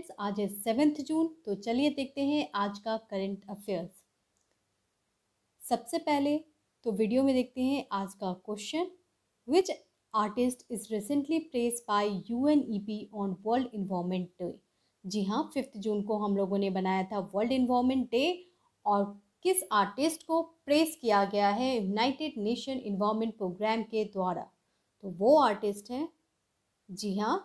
friends आज है seventh जून तो चलिए देखते हैं आज का करंट अफेयर्स सबसे पहले तो वीडियो में देखते हैं आज का question which artist is recently place by U N E P on world environment day जी हाँ फिफ्थ जून को हम लोगों ने बनाया था वर्ल्ड इन्वामेंट डे और किस आर्टिस्ट को प्रेस किया गया है यूनाइटेड नेशन इन्वामेंट प्रोग्राम के द्वारा तो वो आर्टिस्ट हैं जी हाँ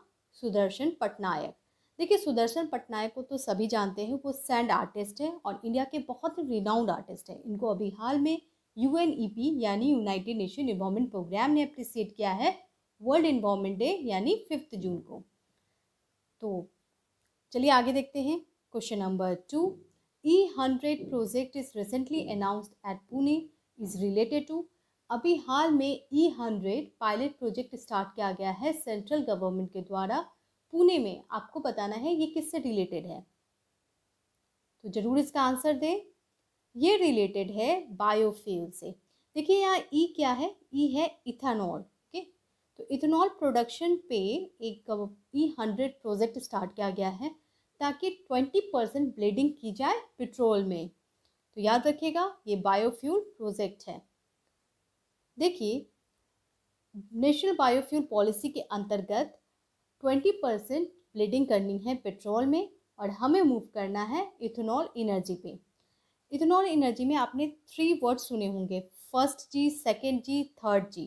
सुदर्शन पटनायक देखिए सुदर्शन पटनायक को तो सभी जानते हैं वो सैंड आर्टिस्ट हैं और इंडिया के बहुत ही रिनाउंड आर्टिस्ट हैं इनको अभी हाल में यू e यानी यूनाइटेड नेशन इन्वामेंट प्रोग्राम ने अप्रिसिएट किया है वर्ल्ड इन्वामेंट डे यानी फिफ्थ जून को तो चलिए आगे देखते हैं question number two E hundred project is recently announced at Pune is related to अभी हाल में E hundred pilot project start किया गया है सेंट्रल गवर्नमेंट के द्वारा पुणे में आपको बताना है ये किससे रिलेटेड है तो ज़रूर इसका आंसर दें ये रिलेटेड है बायोफ्यूल से देखिए यहाँ ई e क्या है ई e है इथेनॉल ओके तो इथेनॉल प्रोडक्शन पे एक ई हंड्रेड प्रोजेक्ट स्टार्ट किया गया है ताकि ट्वेंटी परसेंट ब्लेडिंग की जाए पेट्रोल में तो याद रखिएगा ये बायोफ्यूल प्रोजेक्ट है देखिए नेशनल बायोफ्यूल पॉलिसी के अंतर्गत ट्वेंटी परसेंट ब्लीडिंग करनी है पेट्रोल में और हमें मूव करना है इथेनॉल एनर्जी पे इथेनॉल एनर्जी में आपने थ्री वर्ड सुने होंगे first G second G third G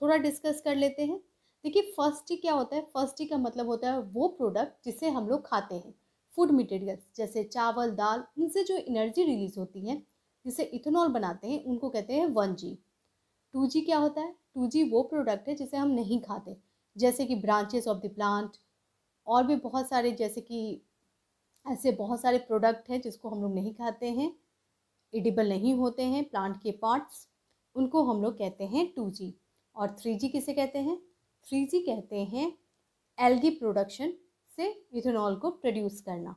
थोड़ा डिस्कस कर लेते हैं देखिए फर्स्ट जी क्या होता है फर्स्ट जी का मतलब होता है वो प्रोडक्ट जिसे हम लोग खाते हैं फूड मटेरियल्स जैसे चावल दाल उनसे जो एनर्जी रिलीज होती है जिसे इथेनॉल बनाते हैं उनको कहते हैं वन जी टू जी क्या होता है टू जी वो प्रोडक्ट है जिसे हम नहीं खाते जैसे कि ब्रांचेस ऑफ द प्लांट और भी बहुत सारे जैसे कि ऐसे बहुत सारे प्रोडक्ट हैं जिसको हम लोग नहीं खाते हैं एडिबल नहीं होते हैं प्लांट के पार्ट्स उनको हम लोग कहते हैं टू जी और थ्री जी किसे कहते हैं थ्री जी कहते हैं एल्गी प्रोडक्शन से इथेनॉल को प्रोड्यूस करना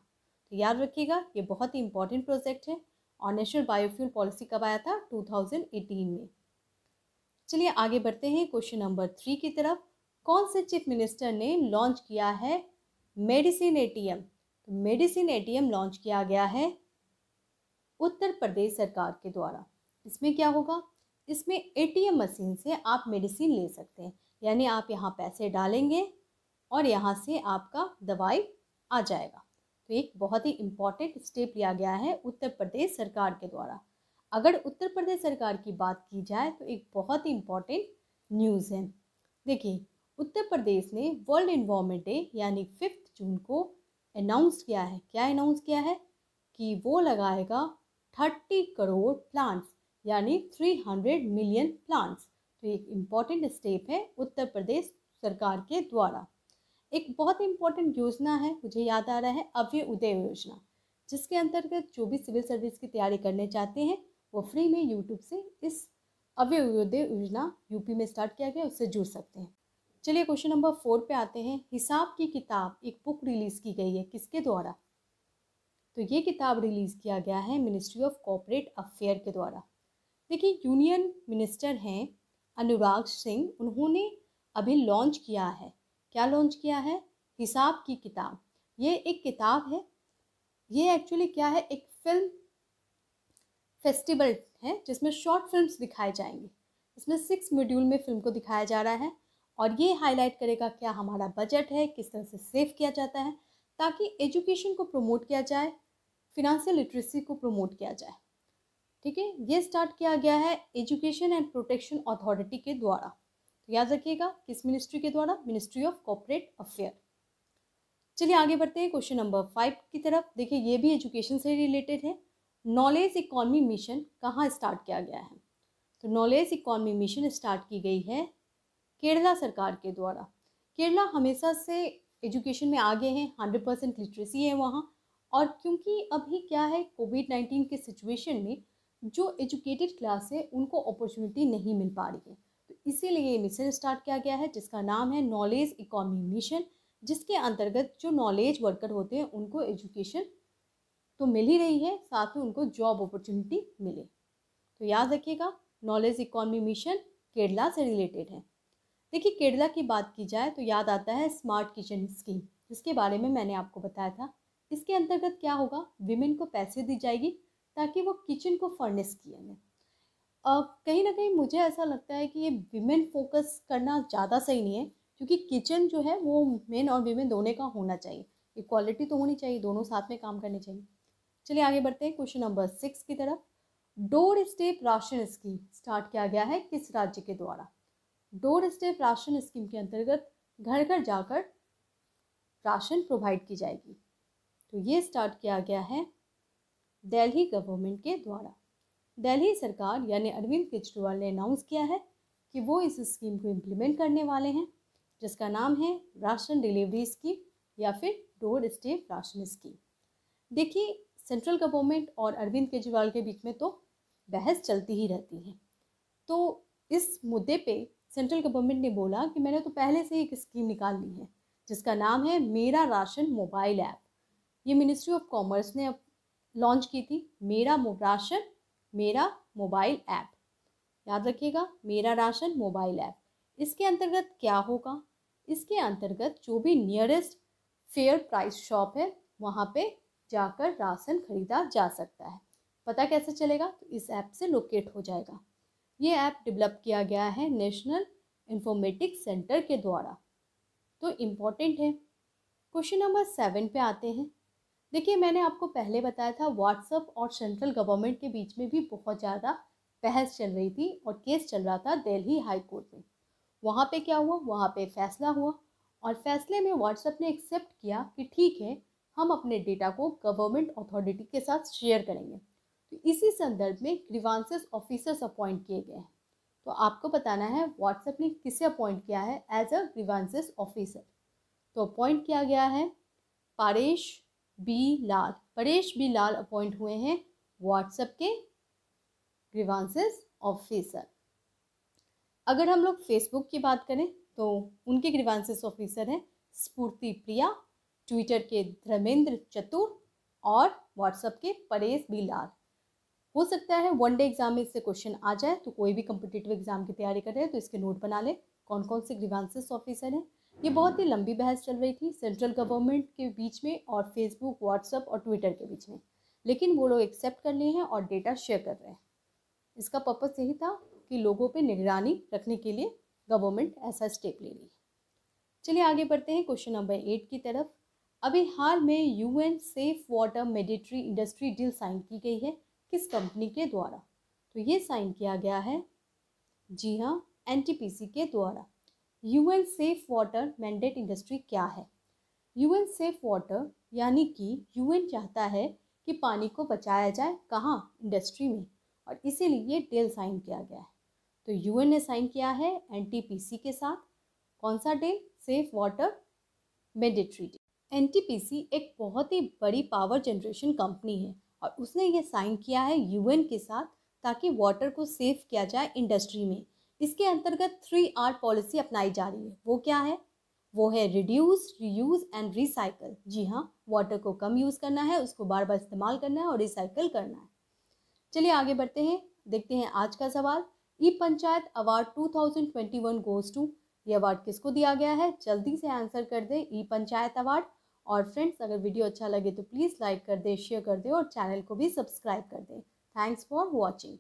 तो याद रखिएगा ये बहुत ही इंपॉर्टेंट प्रोजेक्ट है और नेशनल बायोफ्यूल पॉलिसी कब आया था 2018 में चलिए आगे बढ़ते हैं क्वेश्चन नंबर थ्री की तरफ कौन से चीफ मिनिस्टर ने लॉन्च किया है मेडिसिन एटीएम तो मेडिसिन एटीएम लॉन्च किया गया है उत्तर प्रदेश सरकार के द्वारा इसमें क्या होगा इसमें एटीएम मशीन से आप मेडिसिन ले सकते हैं यानी आप यहाँ पैसे डालेंगे और यहाँ से आपका दवाई आ जाएगा तो एक बहुत ही इम्पॉर्टेंट स्टेप लिया गया है उत्तर प्रदेश सरकार के द्वारा अगर उत्तर प्रदेश सरकार की बात की जाए तो एक बहुत ही इम्पॉर्टेंट न्यूज़ है देखिए उत्तर प्रदेश ने वर्ल्ड इन्वामेंट डे यानी फिफ्थ जून को अनाउंस किया है क्या अनाउंस किया है कि वो लगाएगा थर्टी करोड़ प्लांट्स यानी थ्री हंड्रेड मिलियन प्लांट्स तो एक इम्पॉर्टेंट स्टेप है उत्तर प्रदेश सरकार के द्वारा एक बहुत इम्पॉर्टेंट योजना है मुझे याद आ रहा है अव्य उदय योजना जिसके अंतर्गत जो भी सिविल सर्विस की तैयारी करने चाहते हैं वो फ्री में यूट्यूब से इस अव्य उदय योजना यूपी में स्टार्ट किया गया उससे जुड़ सकते हैं चलिए क्वेश्चन नंबर फोर पे आते हैं हिसाब की किताब एक बुक रिलीज़ की गई है किसके द्वारा तो ये किताब रिलीज़ किया गया है मिनिस्ट्री ऑफ कॉपरेट अफेयर के द्वारा देखिए यूनियन मिनिस्टर हैं अनुराग सिंह उन्होंने अभी लॉन्च किया है क्या लॉन्च किया है हिसाब की किताब ये एक किताब है ये एक्चुअली क्या है एक फिल्म फेस्टिवल है जिसमें शॉर्ट फिल्म्स दिखाए जाएंगे इसमें सिक्स मॉड्यूल में फिल्म को दिखाया जा रहा है और ये हाईलाइट करेगा क्या हमारा बजट है किस तरह से सेव किया जाता है ताकि एजुकेशन को प्रमोट किया जाए फिनंशियल लिटरेसी को प्रमोट किया जाए ठीक है ये स्टार्ट किया गया है एजुकेशन एंड प्रोटेक्शन अथॉरिटी के द्वारा तो याद रखिएगा किस मिनिस्ट्री के द्वारा मिनिस्ट्री ऑफ कॉपरेट अफेयर चलिए आगे बढ़ते हैं क्वेश्चन नंबर फाइव की तरफ देखिए ये भी एजुकेशन से रिलेटेड है नॉलेज इकॉनमी मिशन कहाँ स्टार्ट किया गया है तो नॉलेज इकॉनमी मिशन स्टार्ट की गई है केरला सरकार के द्वारा केरला हमेशा से एजुकेशन में आगे हैं हंड्रेड परसेंट लिटरेसी है वहाँ और क्योंकि अभी क्या है कोविड नाइन्टीन के सिचुएशन में जो एजुकेटेड क्लास है उनको अपॉर्चुनिटी नहीं मिल पा रही है तो इसीलिए ये मिशन स्टार्ट किया गया है जिसका नाम है नॉलेज इकॉनमी मिशन जिसके अंतर्गत जो नॉलेज वर्कर होते हैं उनको एजुकेशन तो मिल ही रही है साथ में उनको जॉब अपॉर्चुनिटी मिले तो याद रखिएगा नॉलेज इकॉनमी मिशन केरला से रिलेटेड है देखिए केरला की बात की जाए तो याद आता है स्मार्ट किचन स्कीम जिसके बारे में मैंने आपको बताया था इसके अंतर्गत क्या होगा विमेन को पैसे दी जाएगी ताकि वो किचन को फर्निश किए लें कहीं ना कहीं मुझे ऐसा लगता है कि ये विमेन फोकस करना ज़्यादा सही नहीं है क्योंकि किचन जो है वो मेन और विमेन दोनों का होना चाहिए इक्वालिटी तो होनी चाहिए दोनों साथ में काम करने चाहिए चलिए आगे बढ़ते हैं क्वेश्चन नंबर सिक्स की तरफ doorstep ration scheme start किया गया है किस राज्य के द्वारा डोर स्टेप राशन स्कीम के अंतर्गत घर घर जाकर राशन प्रोवाइड की जाएगी तो ये स्टार्ट किया गया है दिल्ली गवर्नमेंट के द्वारा दिल्ली सरकार यानी अरविंद केजरीवाल ने अनाउंस किया है कि वो इस स्कीम को इम्प्लीमेंट करने वाले हैं जिसका नाम है राशन डिलीवरी स्कीम या फिर डोर स्टेप राशन स्कीम देखिए सेंट्रल गवर्नमेंट और अरविंद केजरीवाल के बीच में तो बहस चलती ही रहती है तो इस मुद्दे पे सेंट्रल गवर्नमेंट ने बोला कि मैंने तो पहले से एक स्कीम निकाल ली है जिसका नाम है मेरा राशन मोबाइल ऐप ये मिनिस्ट्री ऑफ कॉमर्स ने लॉन्च की थी मेरा राशन मेरा मोबाइल ऐप याद रखिएगा मेरा राशन मोबाइल ऐप इसके अंतर्गत क्या होगा इसके अंतर्गत जो भी नियरेस्ट फेयर प्राइस शॉप है वहाँ पे जाकर राशन खरीदा जा सकता है पता कैसे चलेगा तो इस ऐप से लोकेट हो जाएगा ये ऐप डेवलप किया गया है नेशनल इन्फॉर्मेटिक्स सेंटर के द्वारा तो इम्पॉर्टेंट है क्वेश्चन नंबर सेवन पे आते हैं देखिए मैंने आपको पहले बताया था व्हाट्सअप और सेंट्रल गवर्नमेंट के बीच में भी बहुत ज़्यादा बहस चल रही थी और केस चल रहा था दिल्ली हाई कोर्ट में वहाँ पे क्या हुआ वहाँ पे फैसला हुआ और फैसले में व्हाट्सएप ने एक्सेप्ट किया कि ठीक है हम अपने डेटा को गवर्नमेंट अथॉरिटी के साथ शेयर करेंगे तो इसी संदर्भ में ग्रीवांसेस ऑफिसर्स अपॉइंट किए गए हैं तो आपको बताना है व्हाट्सएप ने किसे अपॉइंट किया है एज अ ग्रीवांसेस ऑफिसर तो अपॉइंट किया गया है Paresh B Lal Paresh B Lal appoint हुए हैं व्हाट्सएप के ग्रीवांसेस ऑफिसर अगर हम लोग फेसबुक की बात करें तो उनके ग्रीवांसेस ऑफिसर हैं स्फूर्ति प्रिया ट्विटर के धर्मेंद्र चतुर और व्हाट्सएप के परेश बी लाल हो सकता है वन डे एग्जाम में इससे क्वेश्चन आ जाए तो कोई भी कम्पिटेटिव एग्जाम की तैयारी कर रहे हैं तो इसके नोट बना लें कौन कौन से ग्रीवांसेस ऑफिसर हैं ये बहुत ही लंबी बहस चल रही थी सेंट्रल गवर्नमेंट के बीच में और फेसबुक व्हाट्सअप और ट्विटर के बीच में लेकिन वो लोग एक्सेप्ट कर लिए हैं और डेटा शेयर कर रहे हैं इसका पर्पज़ यही था कि लोगों पे निगरानी रखने के लिए गवर्नमेंट ऐसा स्टेप ले रही है चलिए आगे बढ़ते हैं क्वेश्चन नंबर एट की तरफ अभी हाल में UN safe water mandatory industry deal sign की गई है किस कंपनी के द्वारा तो ये साइन किया गया है जी हाँ एन के द्वारा UN safe water mandate industry क्या है यूएन सेफ वाटर यानी कि यूएन चाहता है कि पानी को बचाया जाए कहाँ इंडस्ट्री में और इसीलिए डेल साइन किया गया है तो यूएन ने साइन किया है एन के साथ कौन सा deal safe water mandatory day N एक बहुत ही बड़ी पावर जनरेशन कंपनी है और उसने ये साइन किया है यूएन के साथ ताकि वाटर को सेव किया जाए इंडस्ट्री में इसके अंतर्गत थ्री आर पॉलिसी अपनाई जा रही है वो क्या है वो है रिड्यूस रीयूज एंड रिसाइकल जी हाँ वाटर को कम यूज़ करना है उसको बार बार इस्तेमाल करना है और रिसाइकल करना है चलिए आगे बढ़ते हैं देखते हैं आज का सवाल E panchayat award 2021 goes to ये अवार्ड किसको दिया गया है जल्दी से आंसर कर दें ई पंचायत अवार्ड और फ्रेंड्स अगर वीडियो अच्छा लगे तो प्लीज़ लाइक कर दें शेयर कर दें और चैनल को भी सब्सक्राइब कर दें थैंक्स फॉर वॉचिंग